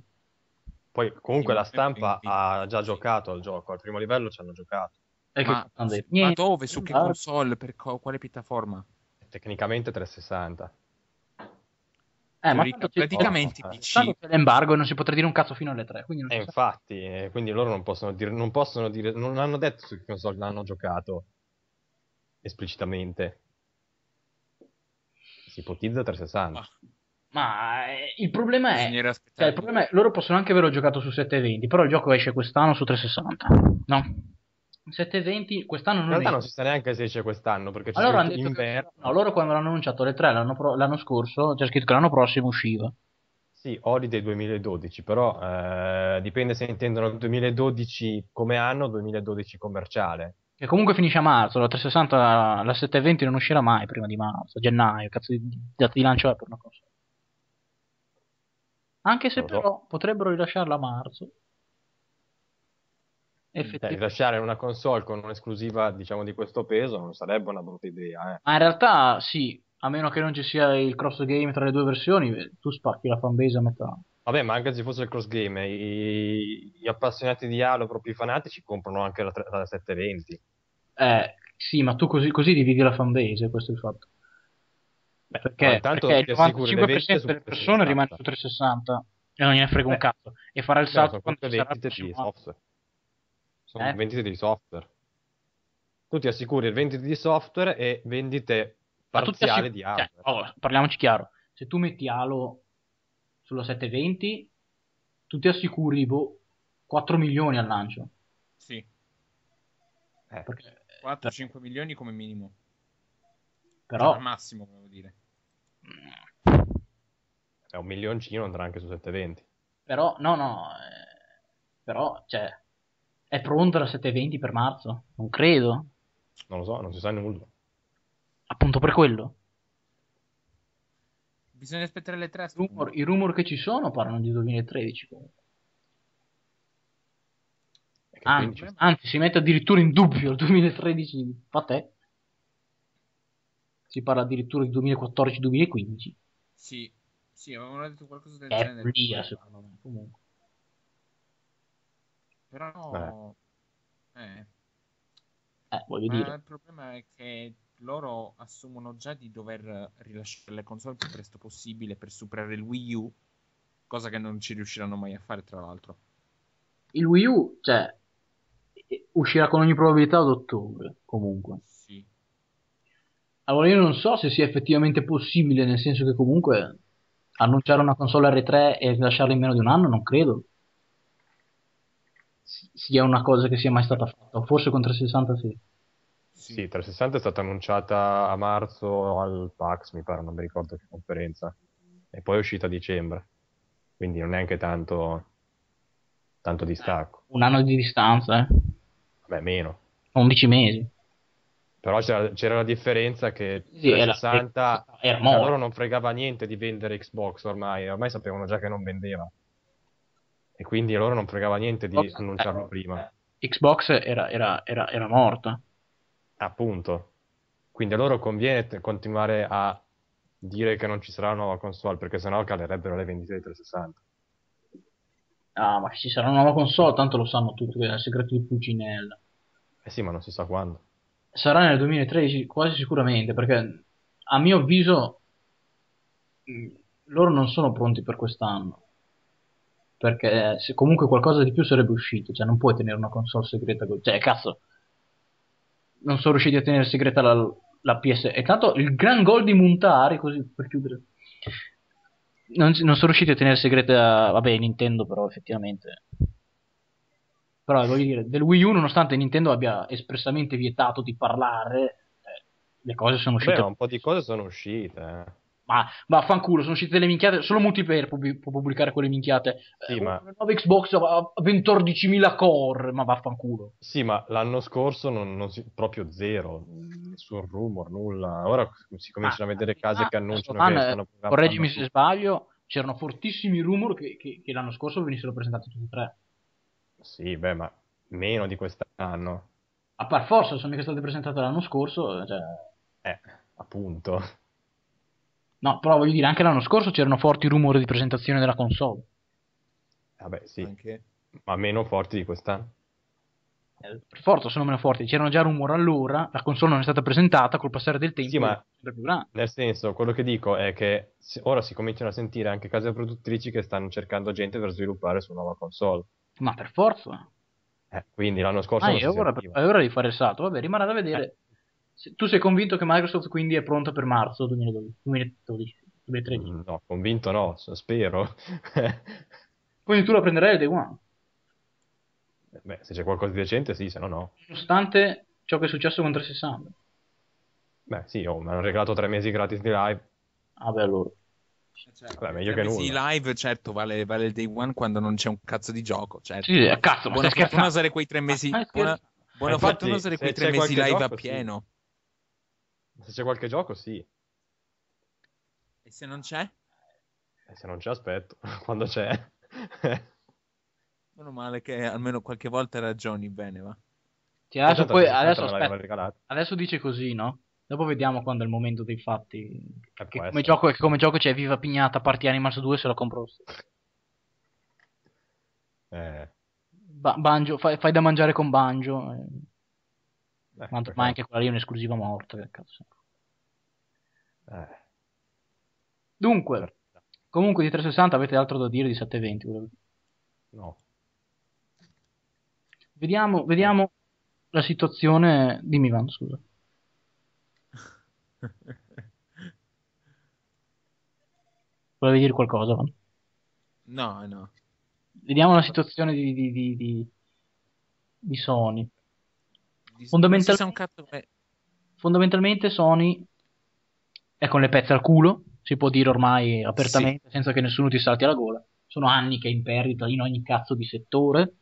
Poi comunque la stampa ha già giocato al gioco, al primo livello ci hanno giocato. Ma, ma dove? Su che esatto. console? Per co- quale piattaforma? Tecnicamente 360. Eh, ma praticamente c'è l'embargo e non si potrà dire un cazzo fino alle 3. Quindi eh, infatti, eh, quindi loro non possono dire, non possono dire, non hanno detto su che console l'hanno giocato esplicitamente ipotizza 360. Ma, ma eh, il, problema è, cioè, il problema è loro possono anche averlo giocato su 720, però il gioco esce quest'anno su 360. No. 720 quest'anno non In realtà non si sa neanche se esce quest'anno perché c'è allora scritto inverno. Che... No, loro quando l'hanno annunciato le 3 l'anno, pro... l'anno scorso c'è scritto che l'anno prossimo usciva. Sì, Holiday 2012, però eh, dipende se intendono 2012 come anno o 2012 commerciale. Che comunque finisce a marzo, la 360, la, 720 non uscirà mai prima di marzo, gennaio, cazzo di data di lancio è per una console. Anche se però potrebbero rilasciarla a marzo. Effettivamente. Eh, rilasciare una console con un'esclusiva, diciamo, di questo peso non sarebbe una brutta idea. Eh. Ma in realtà sì, a meno che non ci sia il cross game tra le due versioni, tu spacchi la fanbase a metà. Vabbè, ma anche se fosse il cross game, i, gli appassionati di Halo, proprio i fanatici, comprano anche la, la 720. Eh, sì, ma tu così, così dividi la fanbase, questo è il fatto. Beh, perché, perché il 95% delle persone rimane su 360 e non gliene frega Beh, un cazzo. E farà il salto quando sarà di software. Sono eh? vendite di software. Tu ti assicuri il vendite di software e vendite parziale assicur- di cioè, hardware. Cioè, oh, allora, parliamoci chiaro. Se tu metti Halo sulla 720, tu ti assicuri boh, 4 milioni al lancio. Sì. Eh, 4-5 milioni come minimo. Però... Cioè, al massimo, volevo dire. È eh, un milioncino andrà anche su 720. Però, no, no. Eh, però, cioè, è pronta la 720 per marzo? Non credo. Non lo so, non si sa nulla. Appunto per quello. Bisogna aspettare le tre. Rumor, I rumor che ci sono parlano di 2013 comunque. Anzi, anzi, si mette addirittura in dubbio il 2013 Patè. Si parla addirittura di 2014-2015. Sì, sì, avevano detto qualcosa del è genere. Via, secondo me, comunque. Però... Eh. Eh, eh voglio dire. Il problema è che loro assumono già di dover rilasciare le console il più presto possibile per superare il Wii U, cosa che non ci riusciranno mai a fare, tra l'altro. Il Wii U, cioè, uscirà con ogni probabilità ad ottobre, comunque. Sì. Allora io non so se sia effettivamente possibile, nel senso che comunque annunciare una console R3 e rilasciarla in meno di un anno, non credo sia una cosa che sia mai stata fatta, forse con 360 sì. Sì, 360 è stata annunciata a marzo al PAX, mi pare, non mi ricordo che conferenza, e poi è uscita a dicembre, quindi non è anche tanto, tanto distacco. Un anno di distanza, eh? Vabbè, meno. 11 mesi. Però c'era, c'era la differenza che sì, 360 era, era loro non fregava niente di vendere Xbox ormai, ormai sapevano già che non vendeva. E quindi loro non fregava niente di Xbox, annunciarlo eh, prima. Xbox era, era, era morta Appunto. Quindi a loro conviene t- continuare a dire che non ci sarà una nuova console, perché sennò calerebbero le vendite di 360. Ah, ma ci sarà una nuova console, tanto lo sanno tutti, è il segreto di Puginella. Eh sì, ma non si sa quando. Sarà nel 2013 quasi sicuramente, perché a mio avviso mm, loro non sono pronti per quest'anno. Perché se comunque qualcosa di più sarebbe uscito, cioè non puoi tenere una console segreta, cioè cazzo, non sono riusciti a tenere segreta la, la PS. E tanto il gran gol di Muntari, così per chiudere. Non, non sono riusciti a tenere segreta, vabbè, Nintendo però effettivamente. Però voglio dire, del Wii U, nonostante Nintendo abbia espressamente vietato di parlare, eh, le cose sono uscite. Beh, un po' di cose sono uscite. Eh ma vaffanculo, sono uscite delle minchiate, solo multiplayer può, può pubblicare quelle minchiate. Sì, eh, ma... Nuova Xbox a 14.000 core, ma vaffanculo. Sì, ma l'anno scorso non, non si... proprio zero, nessun rumor, nulla. Ora si cominciano ah, a vedere case ah, che annunciano che eh, stanno... Correggimi se sbaglio, c'erano fortissimi rumor che, che, che l'anno scorso venissero presentati tutti e tre. Sì, beh, ma meno di quest'anno. A par forza, sono mica state presentate l'anno scorso, eh, cioè... Eh, appunto. No, però voglio dire, anche l'anno scorso c'erano forti rumori di presentazione della console. Vabbè, sì. Anche... Ma meno forti di quest'anno. Eh, per forza sono meno forti, c'erano già rumori allora, la console non è stata presentata, col passare del tempo sì, ma Nel senso, quello che dico è che ora si cominciano a sentire anche case produttrici che stanno cercando gente per sviluppare su nuova console. Ma per forza. Eh, quindi l'anno scorso... Ah, è, ora, è ora di fare il salto, vabbè, rimarrà da vedere. Eh tu sei convinto che Microsoft quindi è pronta per marzo 2012, 2013? Mm, no, convinto no, spero. quindi tu la prenderai il day one? Eh, beh, se c'è qualcosa di decente sì, se no no. Nonostante ciò che è successo con 360. Beh sì, oh, mi hanno regalato tre mesi gratis di live. Ah beh allora. Certo, Vabbè, meglio che nulla. Sì, live certo vale, vale, il day one quando non c'è un cazzo di gioco. Certo. Sì, a eh, cazzo, buona fortuna usare quei tre mesi. Buona, buona fortuna usare quei tre mesi live gioco, a pieno. Sì. Se c'è qualche gioco, sì. E se non c'è? E eh, se non c'è, aspetto. Quando c'è. Meno male che almeno qualche volta ragioni bene, va. Sì, esatto, adesso, poi, adesso, adesso dice così, no? Dopo vediamo quando è il momento dei fatti. Che che come, gioco, come, gioco, c'è Viva Pignata Party Animals 2 se lo compro. Eh. Ba- banjo, fai, fai, da mangiare con Banjo. Eh. Eh, ma, ma anche quella lì è un'esclusiva morta. Che cazzo. Eh. Dunque, comunque di 360 avete altro da dire di 720? No. Vediamo, eh. vediamo la situazione. Dimmi, Van, scusa. Volevi dire qualcosa, Van? No, no. Vediamo la situazione di, di, di, di Sony. Fondamentalmente, fondamentalmente Sony è con le pezze al culo, si può dire ormai apertamente, sì. senza che nessuno ti salti alla gola. Sono anni che è in perdita in ogni cazzo di settore.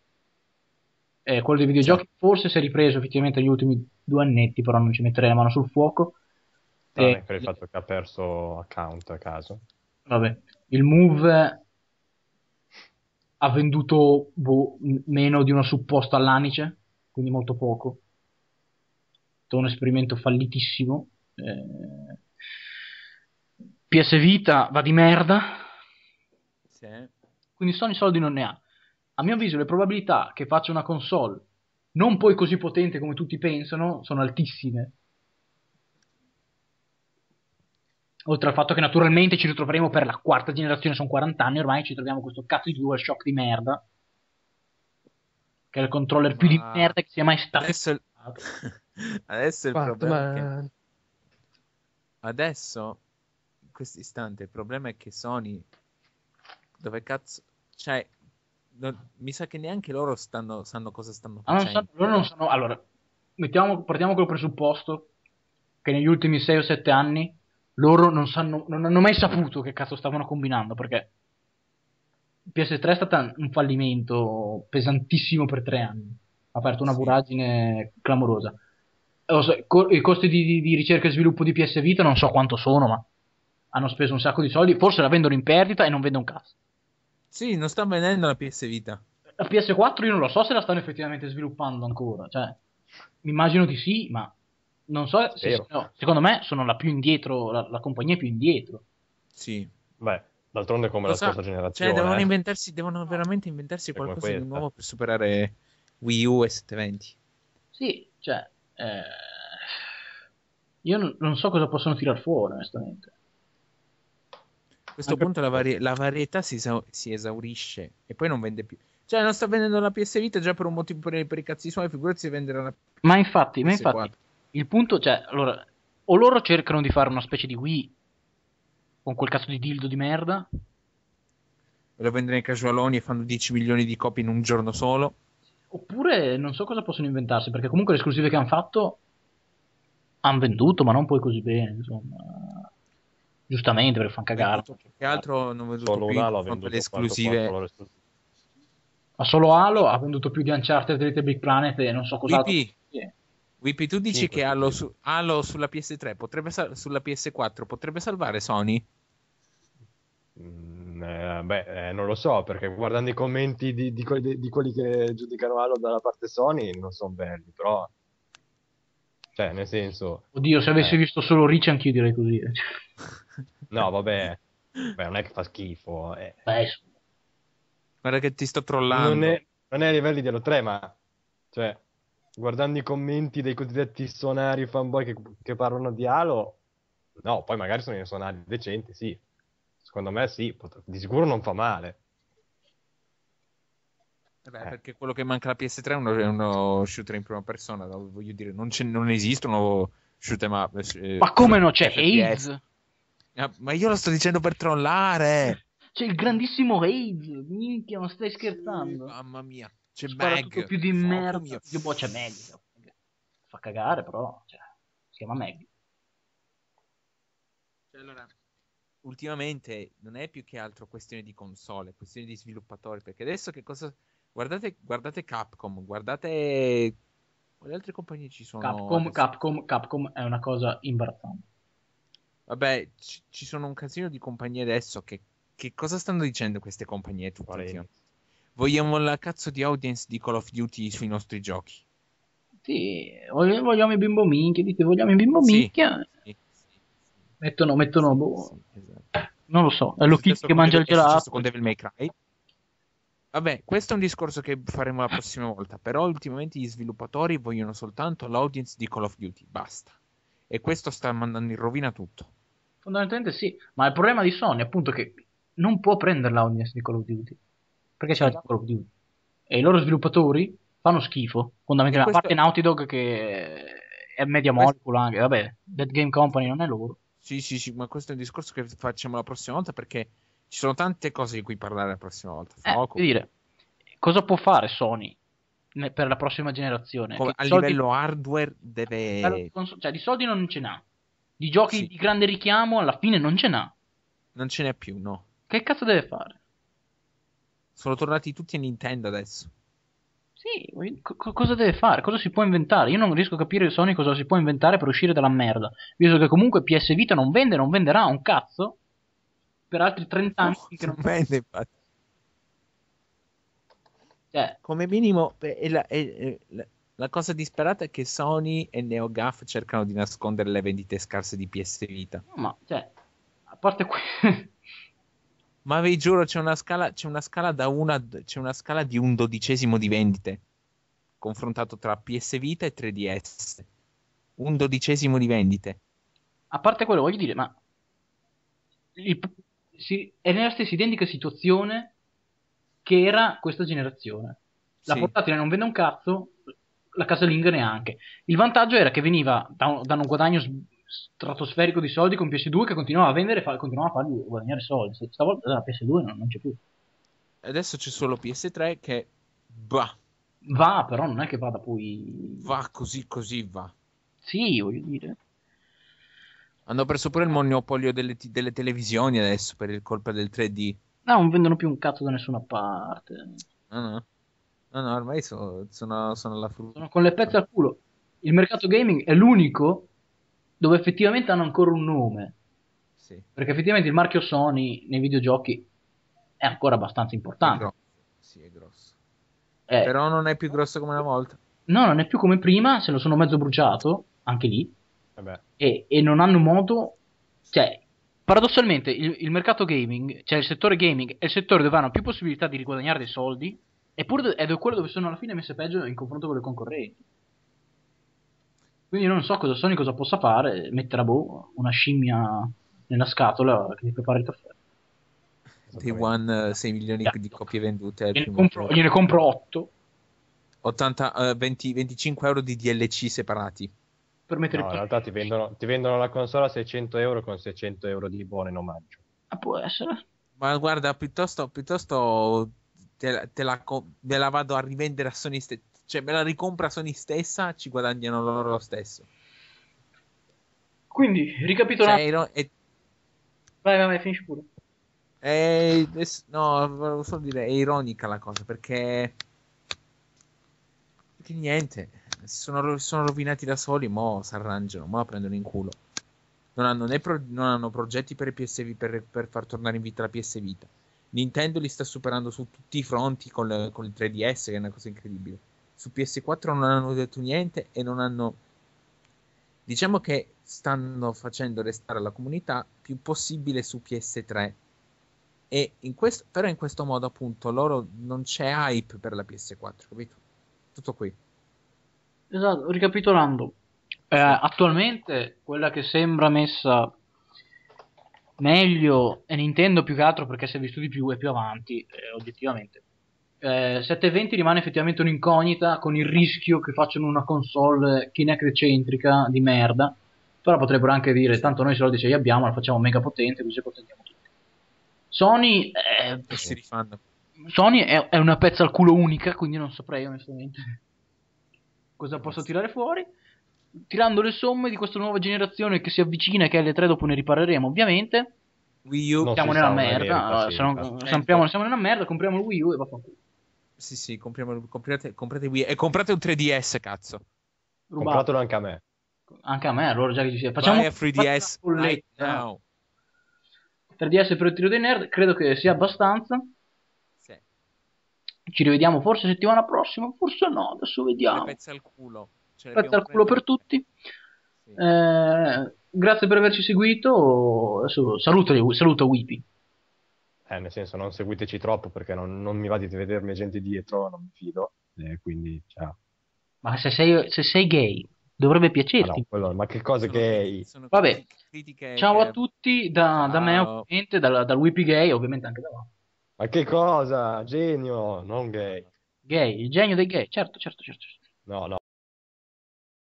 Eh, quello dei videogiochi sì. Esatto. forse si è ripreso effettivamente negli ultimi due annetti, però non ci metterei la mano sul fuoco. Vabbè, eh, per il fatto che ha perso account a caso. Vabbè, il Move ha venduto boh, meno di una supposta all'anice, quindi molto poco fatto un esperimento fallitissimo. Eh, PS Vita va di merda. Sì. Quindi Sony soldi non ne ha. A mio avviso le probabilità che faccia una console non poi così potente come tutti pensano sono altissime. Oltre al fatto che naturalmente ci ritroveremo per la quarta generazione, sono 40 anni ormai, ci troviamo questo cazzo di DualShock di merda. Che è il controller Ma... più di merda che sia mai stato. Adesso campionato. Esatto. Adesso il Fatto, problema è che... Adesso, in questo istante, il problema è che Sony... Dove cazzo... Cioè, non... mi sa che neanche loro stanno, sanno cosa stanno ah, facendo. Ah, sanno... Allora, mettiamo, partiamo col presupposto che negli ultimi 6 o 7 anni loro non, sanno, non hanno mai saputo che cazzo stavano combinando perché PS3 è stata un fallimento pesantissimo per tre anni ha aperto una voragine clamorosa. I costi di, di, ricerca e sviluppo di PS Vita non so quanto sono, ma hanno speso un sacco di soldi. Forse la vendono in perdita e non vende un cazzo. Sì, non sta vendendo la PS Vita. La PS4 io non lo so se la stanno effettivamente sviluppando ancora. Cioè, immagino di sì, ma non so se, no, secondo me sono la più indietro, la, la compagnia più indietro. Sì. Beh, d'altronde come lo la so, scorsa cioè, generazione. Cioè, devono eh. inventarsi, devono veramente inventarsi qualcosa di nuovo per superare Wii U e 720. Sì, cioè, eh, io non, non, so cosa possono tirar fuori, onestamente. A questo Anche punto per... la, vari- la, varietà si, si, esaurisce e poi non vende più. Cioè, non sta vendendo la PS Vita già per un motivo per, per i cazzi suoi, figurati se vendere la Ma infatti, PS4. ma infatti, il punto, cioè, allora, o loro cercano di fare una specie di Wii con quel cazzo di dildo di merda, lo vendono ai casualoni e fanno 10 milioni di copie in un giorno solo. Oppure non so cosa possono inventarsi, perché comunque le esclusive che hanno fatto hanno venduto, ma non poi così bene, insomma. Giustamente, per fan cagare. Che altro non vedo solo più, Halo ha venduto le esclusive. Quanto, quanto ma solo Halo ha venduto più di Uncharted, Little Big Planet e non so cos'altro. Whippy, yeah. tu dici sì, che Halo, su, Halo, sulla PS3 potrebbe sal- sulla PS4 potrebbe salvare Sony? Mm eh, beh, eh, non lo so, perché guardando i commenti di, di, quelli, di quelli che giudicano Halo dalla parte Sony non sono belli, però... Cioè, nel senso... Oddio, se avessi eh. visto solo Rich anch'io direi così. Eh. no, vabbè. Beh, non è che fa schifo. Eh. Beh, Guarda che ti sto trollando. Non è, non è ai livelli dello 3, ma... Cioè, guardando i commenti dei cosiddetti sonari fanboy che, che parlano di Halo... No, poi magari sono i sonari decenti, sì, secondo me sì, pot- di sicuro non fa male. Eh beh, eh. perché quello che manca alla PS3 è uno, è uno shooter in prima persona, voglio dire, non, non esistono shoot up. Eh, eh, ma come no c'è AIDS? Ah, ma io lo sto dicendo per trollare. C'è il grandissimo AIDS, minchia, non stai scherzando. Sì, mamma mia, c'è Spara Meg. più di Forza merda. Mio. Io boh, c'è Meg. Fa cagare però, cioè, si chiama Meg. Cioè, allora, ultimamente non è più che altro questione di console, questione di sviluppatori, perché adesso che cosa... Guardate, guardate Capcom, guardate... Quali altre compagnie ci sono? Capcom, Capcom, Capcom è una cosa imbarazzante. Vabbè, ci, ci, sono un casino di compagnie adesso che, che cosa stanno dicendo queste compagnie tutte? Vogliamo la cazzo di audience di Call of Duty sui nostri giochi. Sì, vogliamo i bimbo minchia, dite vogliamo i bimbo sì, minchia. Sì. Mettono, mettono boh, sì, esatto. non lo so, è lo che mangia il gelato. Con Devil May Cry. Vabbè, questo è un discorso che faremo la prossima volta, però ultimamente gli sviluppatori vogliono soltanto l'audience di Call of Duty, basta. E questo sta mandando in rovina tutto. Fondamentalmente sì, ma il problema di Sony è appunto che non può prendere l'audience di Call of Duty, perché c'è la Call of Duty. E i loro sviluppatori fanno schifo, fondamentalmente, questo... a parte Naughty Dog che è media questo... molecula anche, vabbè, Dead Game Company non è loro. Sì, sì, sì, ma questo è un discorso che facciamo la prossima volta perché ci sono tante cose di cui parlare la prossima volta. Eh, dire, cosa può fare Sony per la prossima generazione? Come, a soldi... livello hardware deve... Eh, cioè, di soldi non ce n'ha. Di giochi sì. di grande richiamo alla fine non ce n'ha. Non ce n'è più, no. Che cazzo deve fare? Sono tornati tutti a Nintendo adesso. Sì, co- cosa deve fare? Cosa si può inventare? Io non riesco a capire Sony cosa si può inventare per uscire dalla merda. Visto che comunque PS Vita non vende, non venderà un cazzo per altri 30 anni. Oh, che non vende, infatti. Cioè. Come minimo, è eh, la, è, la, la, cosa disperata è che Sony e NeoGAF cercano di nascondere le vendite scarse di PS Vita. No, ma, cioè, a parte questo. ma vi giuro c'è una scala, c'è una scala, una, c'è una scala di un dodicesimo di vendite confrontato tra PS Vita e 3DS. Un dodicesimo di vendite. A parte quello, voglio dire, ma il, si, è nella stessa identica situazione che era questa generazione. La sì. portatile non vende un cazzo, la casalinga neanche. Il vantaggio era che veniva da un, da un guadagno stratosferico di soldi con PS2 che continuava a vendere e continuava a fargli guadagnare soldi. Stavolta la PS2 non, non c'è più. Adesso c'è solo PS3 che... va. Va, però non è che vada poi... Va così, così va. Sì, voglio dire. Hanno perso pure il monopolio delle, t- delle televisioni adesso per il colpa del 3D. No, non vendono più un cazzo da nessuna parte. No, no. No, no, ormai so, sono, sono alla frutta. Sono con le pezze al culo. Il mercato gaming è l'unico dove effettivamente hanno ancora un nome. Sì. Perché effettivamente il marchio Sony nei videogiochi è ancora abbastanza importante. È sì, è grosso. Eh. Però non è più grosso come una volta. No, non è più come prima, se lo sono mezzo bruciato, anche lì. E, e, non hanno modo... Cioè, paradossalmente, il, il, mercato gaming, cioè il settore gaming, è il settore dove hanno più possibilità di riguadagnare dei soldi, eppure è quello dove sono alla fine messe peggio in confronto con le concorrenti. Quindi non so cosa Sony cosa possa fare, metterà boh, una scimmia nella scatola che ti prepara il caffè. Day One 6 eh, milioni yeah. Esatto. di copie vendute. Gliene compro, gliene compro 8. 80, uh, 20, 25 euro di DLC separati. Per mettere no, in realtà ti vendono, ti vendono, la console a 600 euro con 600 euro di buono in omaggio. Ma può essere. Ma guarda, piuttosto, piuttosto te, te, la, te, la, vado a rivendere a Sony cioè me la ricompra Sony stessa, ci guadagnano loro lo stesso. Quindi, ricapitolando... Cioè, no, è... Vai, vai, vai, finisci pure. È... No, volevo solo dire, è ironica la cosa, perché... Perché niente, si sono, sono rovinati da soli, mo si arrangiano, mo la prendono in culo. Non hanno, né pro... non hanno progetti per, PSV, per, per far tornare in vita la PS Vita. Nintendo li sta superando su tutti i fronti con, le, con il 3DS, che è una cosa incredibile su PS4 non hanno detto niente e non hanno... Diciamo che stanno facendo restare la comunità più possibile su PS3. E in questo, però in questo modo appunto loro non c'è hype per la PS4, capito? Tutto qui. Esatto, ricapitolando, eh, attualmente quella che sembra messa meglio è Nintendo più che altro perché si è visto di più e più avanti, eh, oggettivamente. 720 eh, rimane effettivamente un'incognita con il rischio che facciano una console Kinect centrica di merda, però potrebbero anche dire tanto noi soldi ce li abbiamo, la facciamo mega potente così accontentiamo tutti. Sony, eh, Sony è, è, una pezza al culo unica, quindi non saprei onestamente cosa posso tirare fuori. Tirando le somme di questa nuova generazione che si avvicina, che è L3 dopo ne ripareremo ovviamente. Wii U, siamo nella merda, merda allora, eh, se non, sappiamo, siamo nella merda, compriamo il Wii U e vaffanculo. Sì, sì, compriamo, comprate, comprate Wii e comprate un 3DS, cazzo. Rubato. Compratelo anche a me. Anche a me, allora già che ci sia. Facciamo Vai a 3DS right 3DS eh. per il tiro dei nerd, credo che sia abbastanza. Sì. Ci rivediamo forse settimana prossima, forse no, adesso vediamo. Pezza al culo. Pezza al culo per tutti. Sì. Eh, grazie per averci seguito. Adesso saluto, saluto Weepy eh, nel senso non seguiteci troppo perché non, non mi va di vedermi gente dietro, non mi fido, eh, quindi ciao. Ma se sei, se sei gay dovrebbe piacerti. Ah, no, ma che cosa sono, gay? Sono Vabbè, critiche, ciao a tutti da, da me ovviamente, dal, dal Whippy Gay ovviamente anche da me. Ma che cosa? Genio, non gay. Gay, il genio dei gay, certo, certo, certo. certo. No, no.